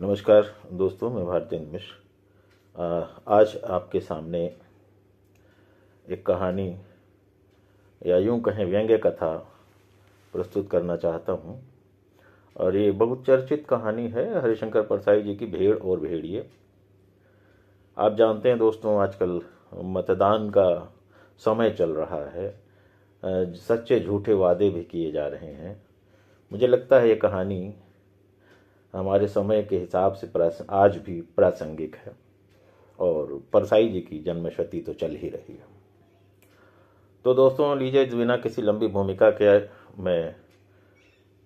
नमस्कार दोस्तों मैं भारती मिश्र आज आपके सामने एक कहानी या यूं कहें व्यंग्य कथा प्रस्तुत करना चाहता हूं और ये बहुत चर्चित कहानी है हरिशंकर परसाई जी की भेड़ और भेड़िए आप जानते हैं दोस्तों आजकल मतदान का समय चल रहा है सच्चे झूठे वादे भी किए जा रहे हैं मुझे लगता है ये कहानी हमारे समय के हिसाब से आज भी प्रासंगिक है और परसाई जी की जन्मशती तो चल ही रही है तो दोस्तों लीजिए बिना किसी लंबी भूमिका के मैं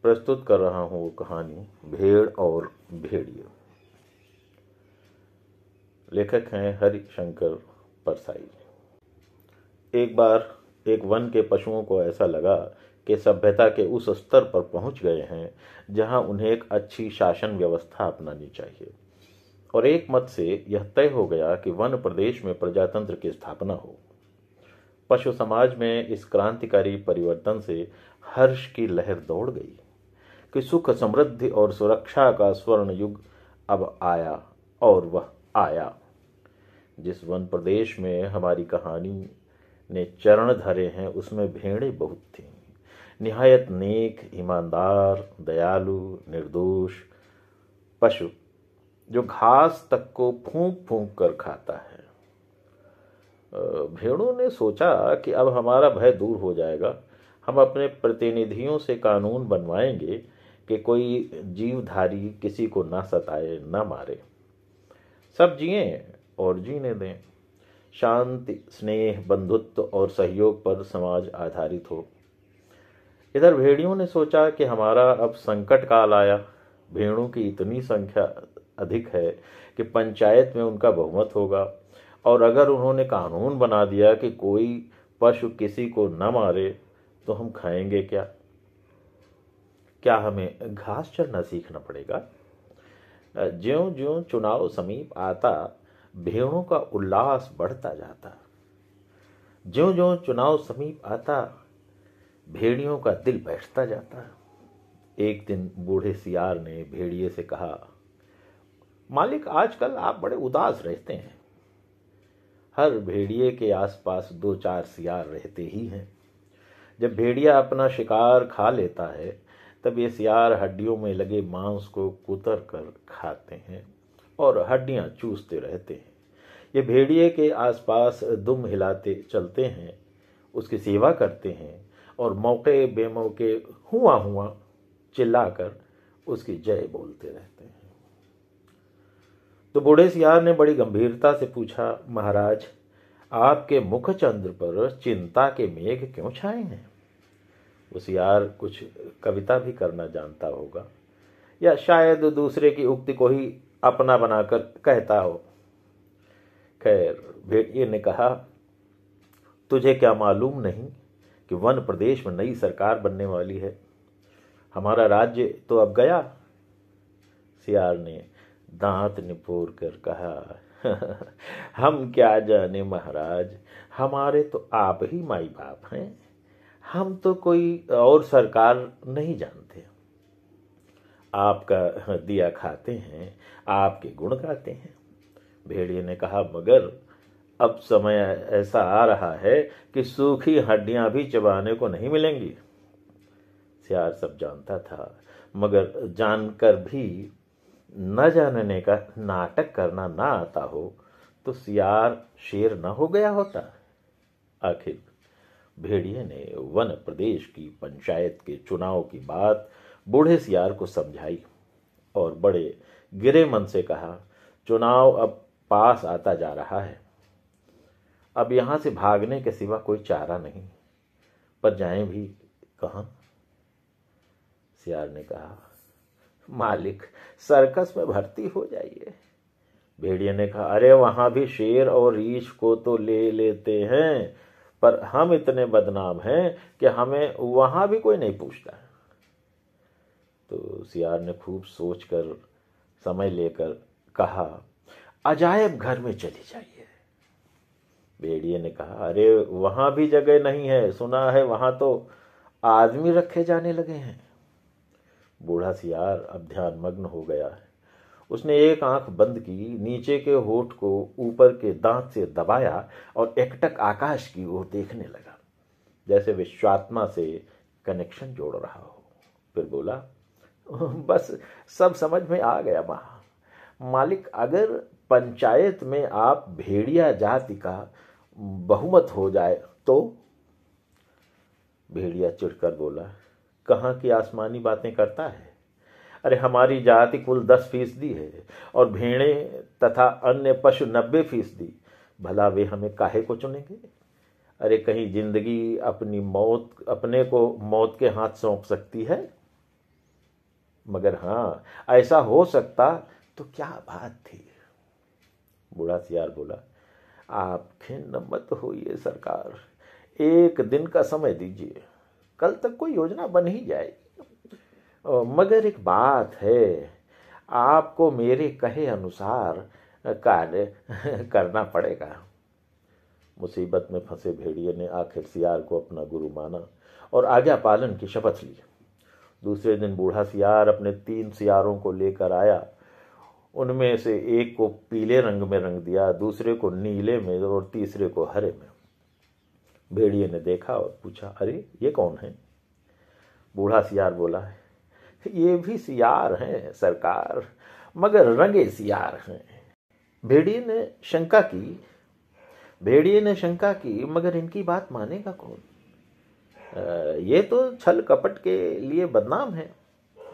प्रस्तुत कर रहा हूँ वो कहानी भेड़ और भेड़िए लेखक हैं हरिशंकर परसाई एक बार एक वन के पशुओं को ऐसा लगा के सभ्यता के उस स्तर पर पहुंच गए हैं जहां उन्हें एक अच्छी शासन व्यवस्था अपनानी चाहिए और एक मत से यह तय हो गया कि वन प्रदेश में प्रजातंत्र की स्थापना हो पशु समाज में इस क्रांतिकारी परिवर्तन से हर्ष की लहर दौड़ गई कि सुख समृद्धि और सुरक्षा का स्वर्ण युग अब आया और वह आया जिस वन प्रदेश में हमारी कहानी ने चरण धरे हैं उसमें भेड़ें बहुत थी निहायत नेक ईमानदार दयालु निर्दोष पशु जो घास तक को फूंक फूंक कर खाता है भेड़ों ने सोचा कि अब हमारा भय दूर हो जाएगा हम अपने प्रतिनिधियों से कानून बनवाएंगे कि कोई जीवधारी किसी को ना सताए ना मारे सब जिए और जीने दें शांति स्नेह बंधुत्व और सहयोग पर समाज आधारित हो इधर भेड़ियों ने सोचा कि हमारा अब संकट काल आया भेड़ों की इतनी संख्या अधिक है कि पंचायत में उनका बहुमत होगा और अगर उन्होंने कानून बना दिया कि कोई पशु किसी को न मारे तो हम खाएंगे क्या क्या हमें घास चढ़ना सीखना पड़ेगा ज्यो ज्यो चुनाव समीप आता भेड़ों का उल्लास बढ़ता जाता ज्यो ज्यो चुनाव समीप आता भेड़ियों का दिल बैठता जाता है एक दिन बूढ़े सियार ने भेड़िए से कहा मालिक आजकल आप बड़े उदास रहते हैं हर भेड़िए के आसपास दो चार सियार रहते ही हैं जब भेड़िया अपना शिकार खा लेता है तब ये सियार हड्डियों में लगे मांस को कुतर कर खाते हैं और हड्डियाँ चूसते रहते हैं ये भेड़िए के आसपास दुम हिलाते चलते हैं उसकी सेवा करते हैं और मौके बेमौके हुआ हुआ चिल्लाकर उसकी जय बोलते रहते हैं तो बूढ़े सियार ने बड़ी गंभीरता से पूछा महाराज आपके मुख चंद्र पर चिंता के मेघ क्यों छाए हैं उस यार कुछ कविता भी करना जानता होगा या शायद दूसरे की उक्ति को ही अपना बनाकर कहता हो खैर भेड़िए ने कहा तुझे क्या मालूम नहीं कि वन प्रदेश में नई सरकार बनने वाली है हमारा राज्य तो अब गया सियार ने दांत निपोर कर कहा हम क्या जाने महाराज हमारे तो आप ही माई बाप हैं हम तो कोई और सरकार नहीं जानते आपका दिया खाते हैं आपके गुण गाते हैं भेड़िए ने कहा मगर अब समय ऐसा आ रहा है कि सूखी हड्डियां भी चबाने को नहीं मिलेंगी सियार सब जानता था मगर जानकर भी न जानने का नाटक करना ना आता हो तो सियार शेर न हो गया होता आखिर भेड़िए ने वन प्रदेश की पंचायत के चुनाव की बात बूढ़े सियार को समझाई और बड़े गिरे मन से कहा चुनाव अब पास आता जा रहा है अब यहाँ से भागने के सिवा कोई चारा नहीं पर जाएं भी कहाँ सियार ने कहा मालिक सर्कस में भर्ती हो जाइए भेड़िया ने कहा अरे वहाँ भी शेर और रीछ को तो ले लेते हैं पर हम इतने बदनाम हैं कि हमें वहाँ भी कोई नहीं पूछता तो सियार ने खूब सोचकर समय लेकर कहा अजायब घर में चली जाइए भेड़िए ने कहा अरे वहां भी जगह नहीं है सुना है वहां तो आदमी रखे जाने लगे हैं बूढ़ा सियार अब मग्न हो गया है उसने एक आंख बंद की नीचे के होठ को ऊपर के दांत से दबाया और एकटक आकाश की ओर देखने लगा जैसे विश्वात्मा से कनेक्शन जोड़ रहा हो फिर बोला बस सब समझ में आ गया महा मालिक अगर पंचायत में आप भेड़िया जाति का बहुमत हो जाए तो भेड़िया चिड़कर बोला कहाँ की आसमानी बातें करता है अरे हमारी जाति कुल दस फीसदी है और भेड़े तथा अन्य पशु नब्बे फीसदी भला वे हमें काहे को चुनेंगे अरे कहीं जिंदगी अपनी मौत अपने को मौत के हाथ सौंप सकती है मगर हाँ ऐसा हो सकता तो क्या बात थी बूढ़ा सियार बोला आप खिन्न मत होइए सरकार एक दिन का समय दीजिए कल तक कोई योजना बन ही जाएगी मगर एक बात है आपको मेरे कहे अनुसार कार्य करना पड़ेगा मुसीबत में फंसे भेड़िए ने आखिर सियार को अपना गुरु माना और आज्ञा पालन की शपथ ली दूसरे दिन बूढ़ा सियार अपने तीन सियारों को लेकर आया उनमें से एक को पीले रंग में रंग दिया दूसरे को नीले में और तीसरे को हरे में भेड़िए ने देखा और पूछा अरे ये कौन है बूढ़ा सियार बोला ये भी सियार हैं सरकार मगर रंगे सियार हैं भेड़िए ने शंका की भेड़िए ने शंका की मगर इनकी बात मानेगा कौन ये तो छल कपट के लिए बदनाम है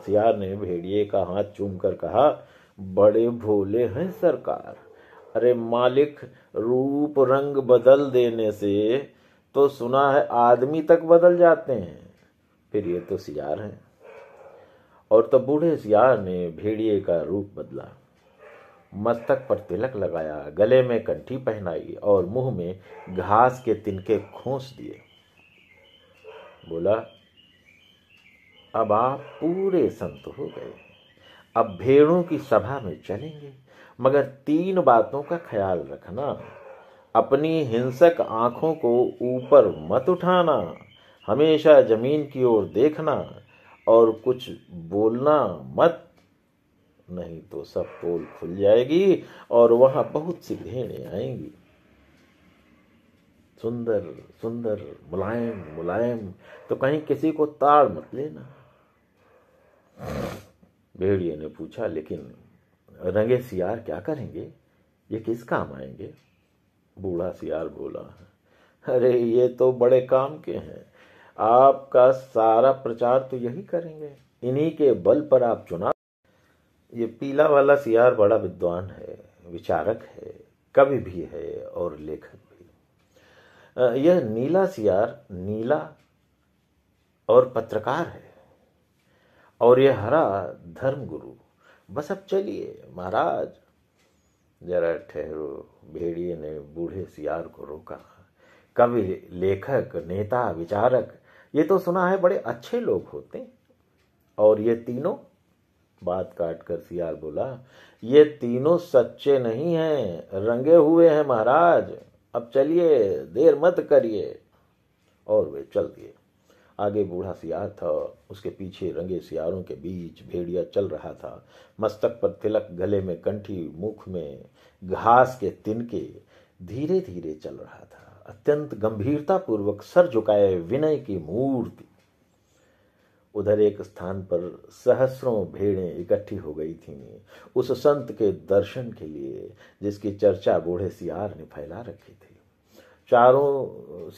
सियार ने भेड़िए का हाथ चूम कर कहा बड़े भोले हैं सरकार अरे मालिक रूप रंग बदल देने से तो सुना है आदमी तक बदल जाते हैं फिर ये तो सियार हैं और तो बूढ़े सियार ने भेड़िए का रूप बदला मस्तक पर तिलक लगाया गले में कंठी पहनाई और मुंह में घास के तिनके खोस दिए बोला अब आप पूरे संत हो गए अब भेड़ों की सभा में चलेंगे मगर तीन बातों का ख्याल रखना अपनी हिंसक आंखों को ऊपर मत उठाना हमेशा जमीन की ओर देखना और कुछ बोलना मत नहीं तो सब पोल खुल जाएगी और वहां बहुत सी भेड़ें आएंगी सुंदर सुंदर मुलायम मुलायम तो कहीं किसी को ताड़ मत लेना भेड़िए ने पूछा लेकिन रंगे सियार क्या करेंगे ये किस काम आएंगे बूढ़ा सियार बोला अरे ये तो बड़े काम के हैं आपका सारा प्रचार तो यही करेंगे इन्हीं के बल पर आप चुनाव ये पीला वाला सियार बड़ा विद्वान है विचारक है कवि भी है और लेखक भी यह नीला सियार नीला और पत्रकार है और ये हरा धर्म गुरु बस अब चलिए महाराज जरा ठहरो भेड़िए ने बूढ़े सियार को रोका कवि लेखक नेता विचारक ये तो सुना है बड़े अच्छे लोग होते और ये तीनों बात काट कर सियार बोला ये तीनों सच्चे नहीं हैं रंगे हुए हैं महाराज अब चलिए देर मत करिए और वे चल दिए आगे बूढ़ा सियार था उसके पीछे रंगे सियारों के बीच भेड़िया चल रहा था मस्तक पर तिलक गले में कंठी मुख में घास के तिनके धीरे धीरे चल रहा था अत्यंत गंभीरता पूर्वक सर झुकाए विनय की मूर्ति उधर एक स्थान पर सहस्रों भेड़ें इकट्ठी हो गई थीं उस संत के दर्शन के लिए जिसकी चर्चा बूढ़े सियार ने फैला रखी थी चारों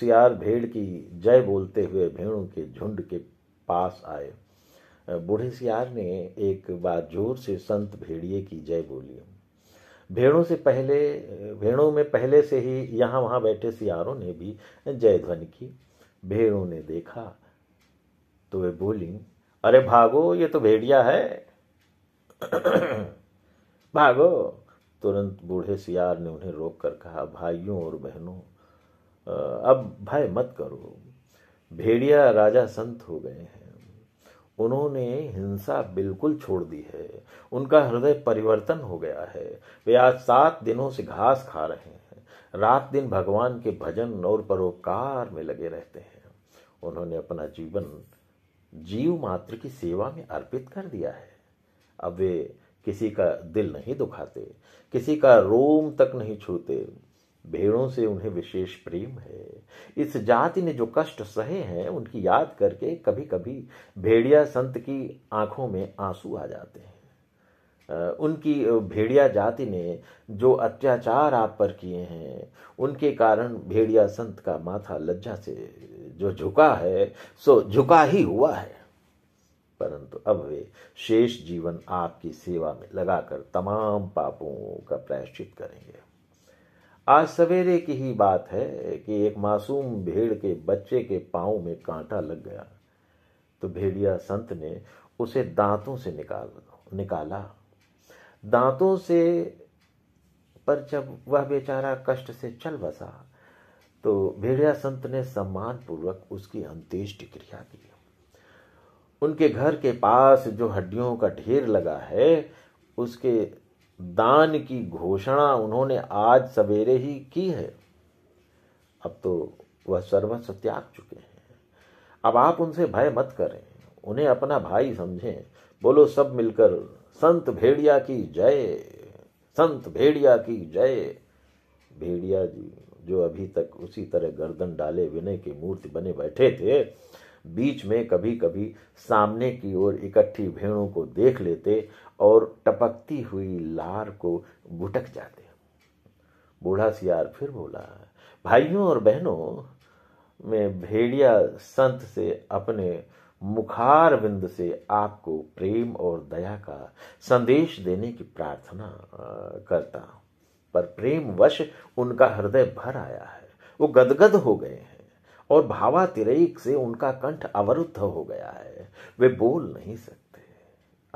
सियार भेड़ की जय बोलते हुए भेड़ों के झुंड के पास आए बूढ़े सियार ने एक बार जोर से संत भेड़िए की जय बोली भेड़ों से पहले भेड़ों में पहले से ही यहाँ वहाँ बैठे सियारों ने भी जय ध्वनि की भेड़ों ने देखा तो वे बोली अरे भागो ये तो भेड़िया है भागो तुरंत बूढ़े सियार ने उन्हें रोक कर कहा भाइयों और बहनों अब भय मत करो भेड़िया राजा संत हो गए हैं उन्होंने हिंसा बिल्कुल छोड़ दी है उनका हृदय परिवर्तन हो गया है वे आज सात दिनों से घास खा रहे हैं रात दिन भगवान के भजन और परोपकार में लगे रहते हैं उन्होंने अपना जीवन जीव मात्र की सेवा में अर्पित कर दिया है अब वे किसी का दिल नहीं दुखाते किसी का रोम तक नहीं छूते भेड़ों से उन्हें विशेष प्रेम है इस जाति ने जो कष्ट सहे हैं उनकी याद करके कभी कभी भेड़िया संत की आंखों में आंसू आ जाते हैं उनकी भेड़िया जाति ने जो अत्याचार आप पर किए हैं उनके कारण भेड़िया संत का माथा लज्जा से जो झुका है सो झुका ही हुआ है परंतु अब वे शेष जीवन आपकी सेवा में लगाकर तमाम पापों का प्रायश्चित करेंगे आज सवेरे की ही बात है कि एक मासूम भेड़ के बच्चे के पाँव में कांटा लग गया तो भेड़िया संत ने उसे दांतों से निकाल निकाला दांतों से पर जब वह बेचारा कष्ट से चल बसा तो भेड़िया संत ने सम्मान पूर्वक उसकी अंत्येष्ट क्रिया की उनके घर के पास जो हड्डियों का ढेर लगा है उसके दान की घोषणा उन्होंने आज सवेरे ही की है अब तो वह सर्वस्व त्याग चुके हैं अब आप उनसे भय मत करें उन्हें अपना भाई समझें बोलो सब मिलकर संत भेड़िया की जय संत भेड़िया की जय भेड़िया जी जो अभी तक उसी तरह गर्दन डाले विनय की मूर्ति बने बैठे थे बीच में कभी कभी सामने की ओर इकट्ठी भेड़ों को देख लेते और टपकती हुई लार को भुटक जाते बूढ़ा सियार फिर बोला भाइयों और बहनों में भेड़िया संत से अपने मुखार बिंद से आपको प्रेम और दया का संदेश देने की प्रार्थना करता पर प्रेम वश उनका हृदय भर आया है वो गदगद हो गए हैं और भावातिरेक से उनका कंठ अवरुद्ध हो गया है वे बोल नहीं सकते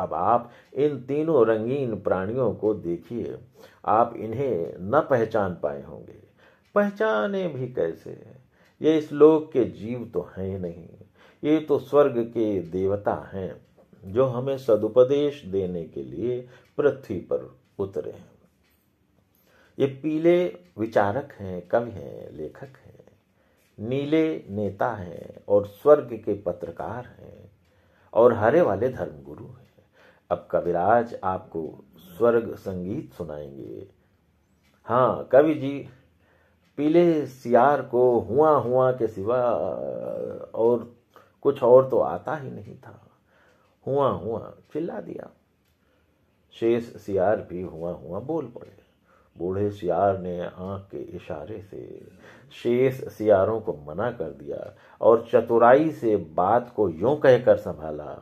अब आप इन तीनों रंगीन प्राणियों को देखिए आप इन्हें न पहचान पाए होंगे पहचाने भी कैसे ये इस लोक के जीव तो हैं नहीं ये तो स्वर्ग के देवता हैं जो हमें सदुपदेश देने के लिए पृथ्वी पर उतरे हैं ये पीले विचारक हैं कवि हैं लेखक हैं नीले नेता हैं और स्वर्ग के पत्रकार हैं और हरे वाले धर्मगुरु हैं अब कविराज आपको स्वर्ग संगीत सुनाएंगे हाँ कवि जी पीले सियार को हुआ हुआ के सिवा और कुछ और तो आता ही नहीं था हुआ हुआ चिल्ला दिया शेष सियार भी हुआ हुआ बोल पड़े बूढ़े सियार ने आंख के इशारे से शेष सियारों को मना कर दिया और चतुराई से बात को यूं कहकर संभाला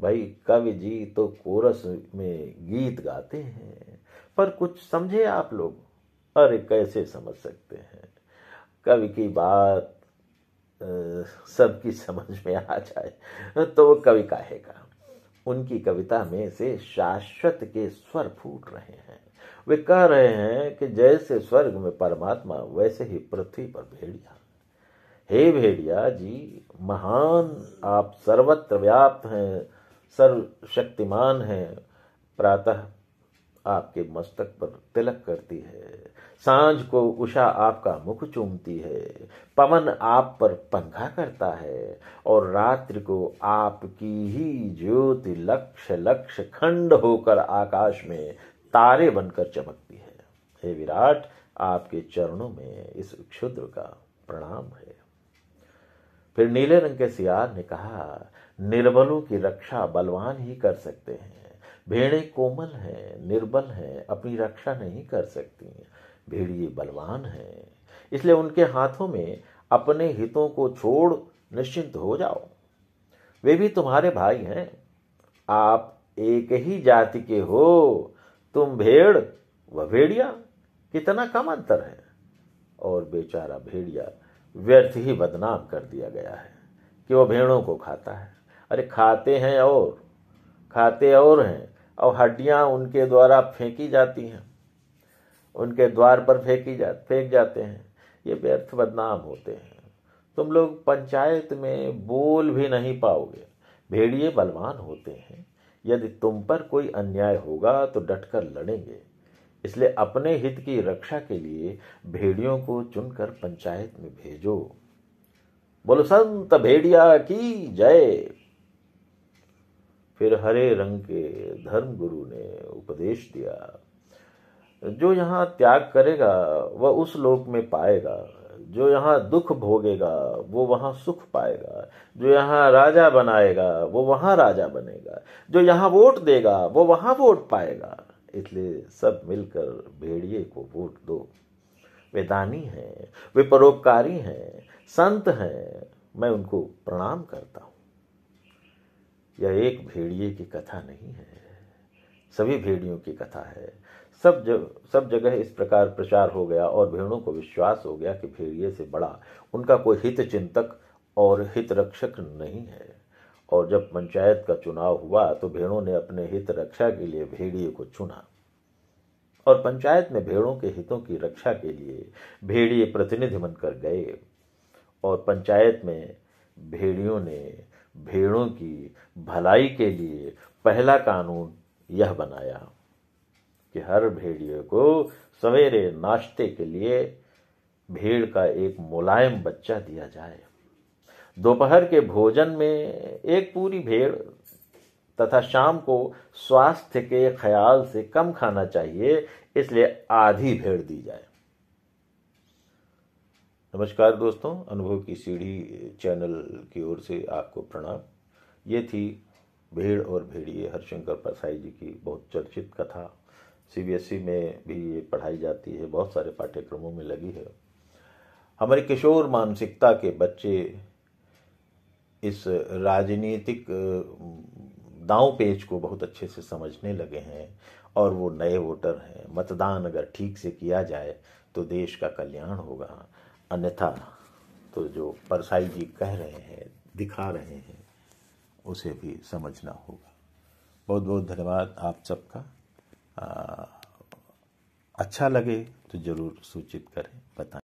भाई कवि जी तो कोरस में गीत गाते हैं पर कुछ समझे आप लोग अरे कैसे समझ सकते हैं कवि की बात सबकी समझ में आ जाए तो कवि का उनकी कविता में से शाश्वत के स्वर फूट रहे हैं वे कह रहे हैं कि जैसे स्वर्ग में परमात्मा वैसे ही पृथ्वी पर भेड़िया हे भेड़िया जी महान आप सर्वत्र व्याप्त हैं सर्वशक्तिमान हैं प्रातः आपके मस्तक पर तिलक करती है सांझ को उषा आपका मुख चूमती है पवन आप पर पंखा करता है और रात्रि को आपकी ही ज्योति लक्ष लक्ष खंड होकर आकाश में तारे बनकर चमकती है हे विराट आपके चरणों में इस क्षुद्र का प्रणाम है फिर नीले रंग के सियार ने कहा निर्बलों की रक्षा बलवान ही कर सकते हैं भेड़े कोमल हैं निर्बल हैं अपनी रक्षा नहीं कर सकती भेड़िए बलवान हैं इसलिए उनके हाथों में अपने हितों को छोड़ निश्चिंत हो जाओ वे भी तुम्हारे भाई हैं आप एक ही जाति के हो तुम भेड़ व भेड़िया कितना कम अंतर है और बेचारा भेड़िया व्यर्थ ही बदनाम कर दिया गया है कि वह भेड़ों को खाता है अरे खाते हैं और खाते और हैं और हड्डियां उनके द्वारा फेंकी जाती हैं उनके द्वार पर फेंकी जा फेंक जाते हैं ये व्यर्थ बदनाम होते हैं तुम लोग पंचायत में बोल भी नहीं पाओगे भेड़िए बलवान होते हैं यदि तुम पर कोई अन्याय होगा तो डटकर लड़ेंगे इसलिए अपने हित की रक्षा के लिए भेड़ियों को चुनकर पंचायत में भेजो बोलो संत भेड़िया की जय फिर हरे रंग के धर्म गुरु ने उपदेश दिया जो यहां त्याग करेगा वह उस लोक में पाएगा जो यहाँ दुख भोगेगा वो वहाँ सुख पाएगा जो यहाँ राजा बनाएगा वो वहाँ राजा बनेगा जो यहाँ वोट देगा वो वहाँ वोट पाएगा इसलिए सब मिलकर भेड़िए को वोट दो वे दानी हैं वे परोपकारी हैं संत हैं मैं उनको प्रणाम करता हूँ यह एक भेड़िए की कथा नहीं है सभी भेड़ियों की कथा है सब जग सब जगह इस प्रकार प्रचार हो गया और भेड़ों को विश्वास हो गया कि भेड़िए से बड़ा उनका कोई हित चिंतक और हित रक्षक नहीं है और जब पंचायत का चुनाव हुआ तो भेड़ों ने अपने हित रक्षा के लिए भेड़िए को चुना और पंचायत में भेड़ों के हितों की रक्षा के लिए भेड़िए प्रतिनिधि बनकर गए और पंचायत में भेड़ियों ने भेड़ों की भलाई के लिए पहला कानून यह बनाया कि हर भेड़िए को सवेरे नाश्ते के लिए भेड़ का एक मुलायम बच्चा दिया जाए दोपहर के भोजन में एक पूरी भेड़ तथा शाम को स्वास्थ्य के ख्याल से कम खाना चाहिए इसलिए आधी भेड़ दी जाए नमस्कार दोस्तों अनुभव की सीढ़ी चैनल की ओर से आपको प्रणाम ये थी भेड़ और भेड़िए हरिशंकर परसाई जी की बहुत चर्चित कथा सीबीएसई e में भी ये पढ़ाई जाती है बहुत सारे पाठ्यक्रमों में लगी है हमारी किशोर मानसिकता के बच्चे इस राजनीतिक दाव पेज को बहुत अच्छे से समझने लगे हैं और वो नए वोटर हैं मतदान अगर ठीक से किया जाए तो देश का कल्याण होगा अन्यथा तो जो परसाई जी कह रहे हैं दिखा रहे हैं उसे भी समझना होगा बहुत बहुत धन्यवाद आप सबका अच्छा लगे तो ज़रूर सूचित करें बताएं